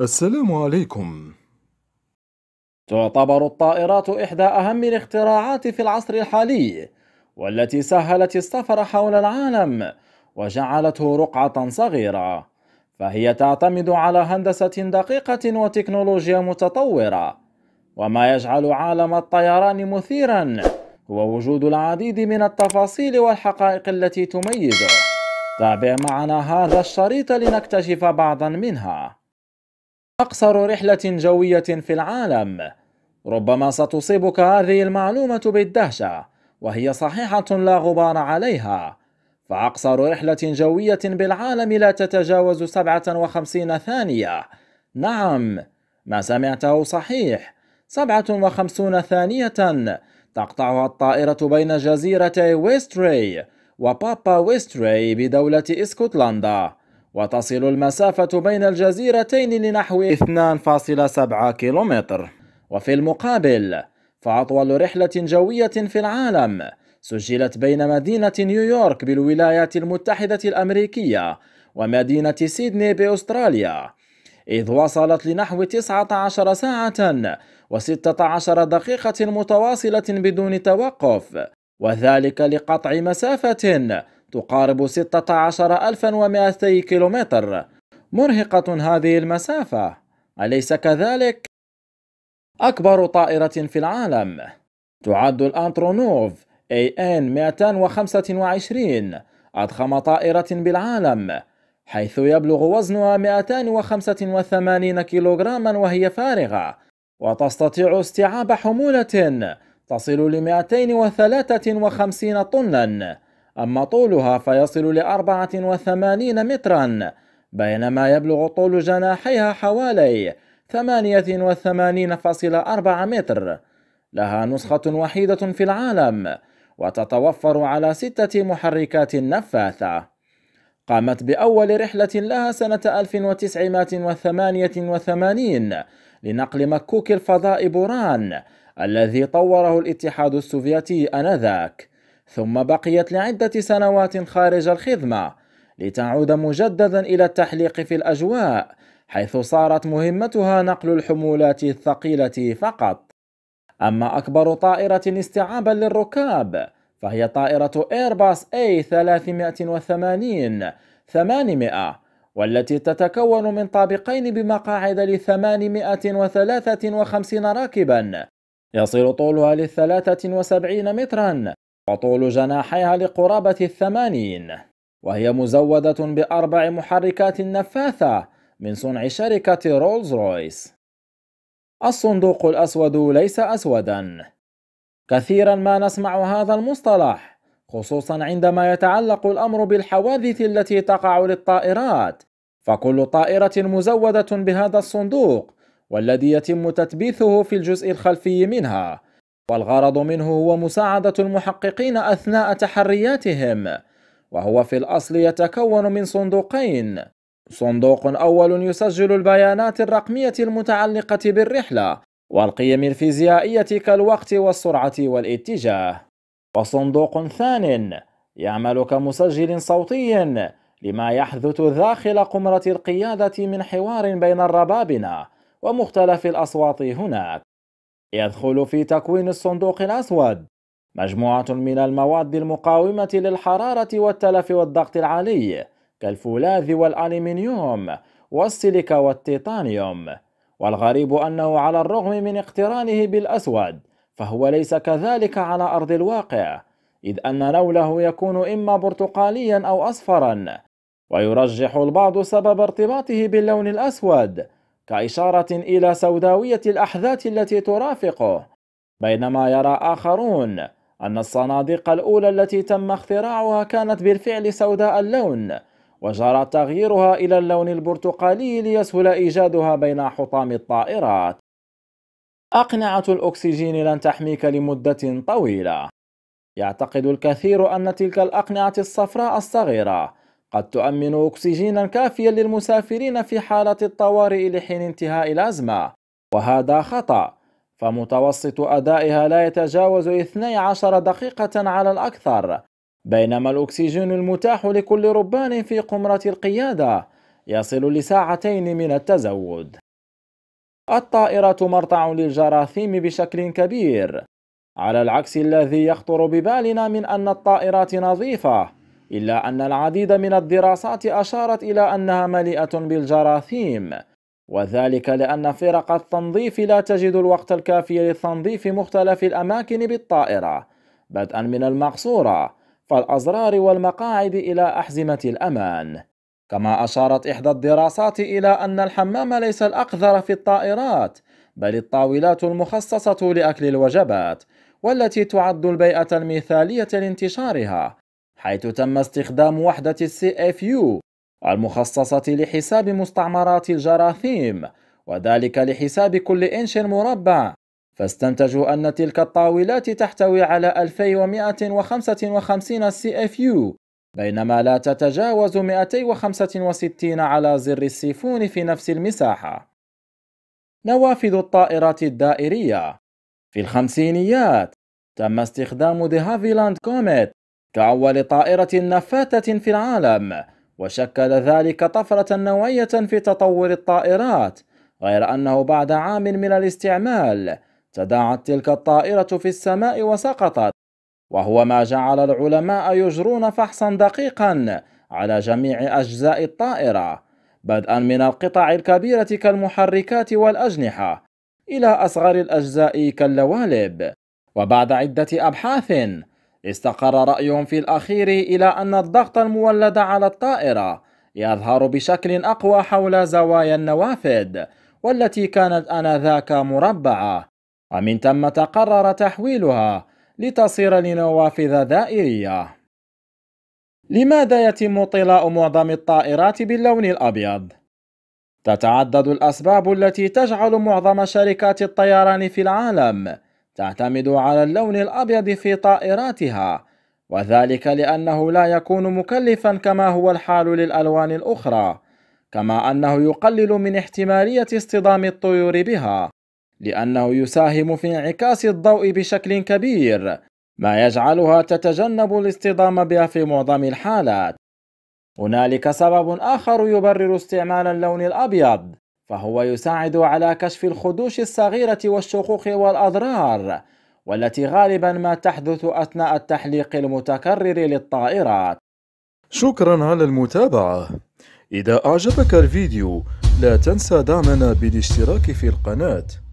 السلام عليكم تعتبر الطائرات إحدى أهم الاختراعات في العصر الحالي والتي سهلت السفر حول العالم وجعلته رقعة صغيرة فهي تعتمد على هندسة دقيقة وتكنولوجيا متطورة وما يجعل عالم الطيران مثيرا هو وجود العديد من التفاصيل والحقائق التي تميزه تابع معنا هذا الشريط لنكتشف بعضا منها أقصر رحلة جوية في العالم ربما ستصيبك هذه المعلومة بالدهشة وهي صحيحة لا غبار عليها فأقصر رحلة جوية بالعالم لا تتجاوز 57 ثانية نعم ما سمعته صحيح 57 ثانية تقطعها الطائرة بين جزيرتي ويستري وبابا ويستري بدولة اسكتلندا وتصل المسافة بين الجزيرتين لنحو 2.7 كيلومتر وفي المقابل فأطول رحلة جوية في العالم سجلت بين مدينة نيويورك بالولايات المتحدة الأمريكية ومدينة سيدني بأستراليا إذ وصلت لنحو 19 ساعة و16 دقيقة متواصلة بدون توقف وذلك لقطع مسافة تقارب 16200 كيلومتر مرهقة هذه المسافة أليس كذلك؟ أكبر طائرة في العالم تعد الأنترونوف AN 225 أضخم طائرة بالعالم حيث يبلغ وزنها 285 كيلوغراما وهي فارغة وتستطيع استيعاب حمولة تصل ل 253 طنا أما طولها فيصل لأربعة وثمانين مترا بينما يبلغ طول جناحيها حوالي ثمانية وثمانين فاصل أربعة متر لها نسخة وحيدة في العالم وتتوفر على ستة محركات نفاثة قامت بأول رحلة لها سنة 1988 لنقل مكوك الفضاء بوران الذي طوره الاتحاد السوفيتي آنذاك ثم بقيت لعدة سنوات خارج الخدمة لتعود مجددا إلى التحليق في الأجواء حيث صارت مهمتها نقل الحمولات الثقيلة فقط أما أكبر طائرة استيعابا للركاب فهي طائرة إيرباص أي 380 800 والتي تتكون من طابقين بمقاعد ل 853 راكبا يصل طولها ل73 مترا وطول جناحيها لقرابة الثمانين وهي مزودة بأربع محركات نفاثة من صنع شركة رولز رويس الصندوق الأسود ليس أسوداً كثيرا ما نسمع هذا المصطلح خصوصا عندما يتعلق الأمر بالحوادث التي تقع للطائرات فكل طائرة مزودة بهذا الصندوق والذي يتم تتبيثه في الجزء الخلفي منها والغرض منه هو مساعدة المحققين أثناء تحرياتهم وهو في الأصل يتكون من صندوقين صندوق أول يسجل البيانات الرقمية المتعلقة بالرحلة والقيم الفيزيائية كالوقت والسرعة والاتجاه وصندوق ثان يعمل كمسجل صوتي لما يحدث داخل قمرة القيادة من حوار بين الربابنة ومختلف الأصوات هناك يدخل في تكوين الصندوق الأسود مجموعة من المواد المقاومة للحرارة والتلف والضغط العالي كالفولاذ والألمنيوم والسيليكا والتيتانيوم والغريب أنه على الرغم من اقترانه بالأسود فهو ليس كذلك على أرض الواقع إذ أن لونه يكون إما برتقاليا أو أصفرا ويرجح البعض سبب ارتباطه باللون الأسود كإشارة إلى سوداوية الأحداث التي ترافقه بينما يرى آخرون أن الصناديق الأولى التي تم اختراعها كانت بالفعل سوداء اللون وجرى تغييرها إلى اللون البرتقالي ليسهل إيجادها بين حطام الطائرات أقنعة الأكسجين لن تحميك لمدة طويلة يعتقد الكثير أن تلك الأقنعة الصفراء الصغيرة قد تؤمن أكسجينا كافيا للمسافرين في حالة الطوارئ لحين انتهاء الأزمة وهذا خطأ فمتوسط أدائها لا يتجاوز 12 دقيقة على الأكثر بينما الأكسجين المتاح لكل ربان في قمرة القيادة يصل لساعتين من التزود الطائرة مرتع للجراثيم بشكل كبير على العكس الذي يخطر ببالنا من أن الطائرات نظيفة إلا أن العديد من الدراسات أشارت إلى أنها مليئة بالجراثيم وذلك لأن فرق التنظيف لا تجد الوقت الكافي للتنظيف مختلف الأماكن بالطائرة بدءا من المقصورة فالأزرار والمقاعد إلى أحزمة الأمان كما أشارت إحدى الدراسات إلى أن الحمام ليس الأقذر في الطائرات بل الطاولات المخصصة لأكل الوجبات والتي تعد البيئة المثالية لانتشارها حيث تم استخدام وحدة السي اف يو المخصصة لحساب مستعمرات الجراثيم وذلك لحساب كل إنش مربع فاستنتجوا أن تلك الطاولات تحتوي على 2155 CFU بينما لا تتجاوز 265 على زر السيفون في نفس المساحة نوافذ الطائرات الدائرية في الخمسينيات تم استخدام The Havilland كوميت كأول طائرة نفاثة في العالم وشكل ذلك طفرة نوعية في تطور الطائرات غير أنه بعد عام من الاستعمال تداعت تلك الطائرة في السماء وسقطت وهو ما جعل العلماء يجرون فحصا دقيقا على جميع أجزاء الطائرة بدءا من القطع الكبيرة كالمحركات والأجنحة إلى أصغر الأجزاء كاللوالب وبعد عدة أبحاث استقر رأيهم في الأخير إلى أن الضغط المولد على الطائرة يظهر بشكل أقوى حول زوايا النوافذ والتي كانت آنذاك مربعة ومن ثم تقرر تحويلها لتصير لنوافذ دائرية لماذا يتم طلاء معظم الطائرات باللون الأبيض؟ تتعدد الأسباب التي تجعل معظم شركات الطيران في العالم تعتمد على اللون الأبيض في طائراتها وذلك لأنه لا يكون مكلفا كما هو الحال للألوان الأخرى كما أنه يقلل من احتمالية اصطدام الطيور بها لأنه يساهم في انعكاس الضوء بشكل كبير ما يجعلها تتجنب الاصطدام بها في معظم الحالات هنالك سبب آخر يبرر استعمال اللون الأبيض فهو يساعد على كشف الخدوش الصغيرة والشقوق والأضرار والتي غالبا ما تحدث أثناء التحليق المتكرر للطائرات شكرا على المتابعة إذا أعجبك الفيديو لا تنسى دعمنا بالاشتراك في القناة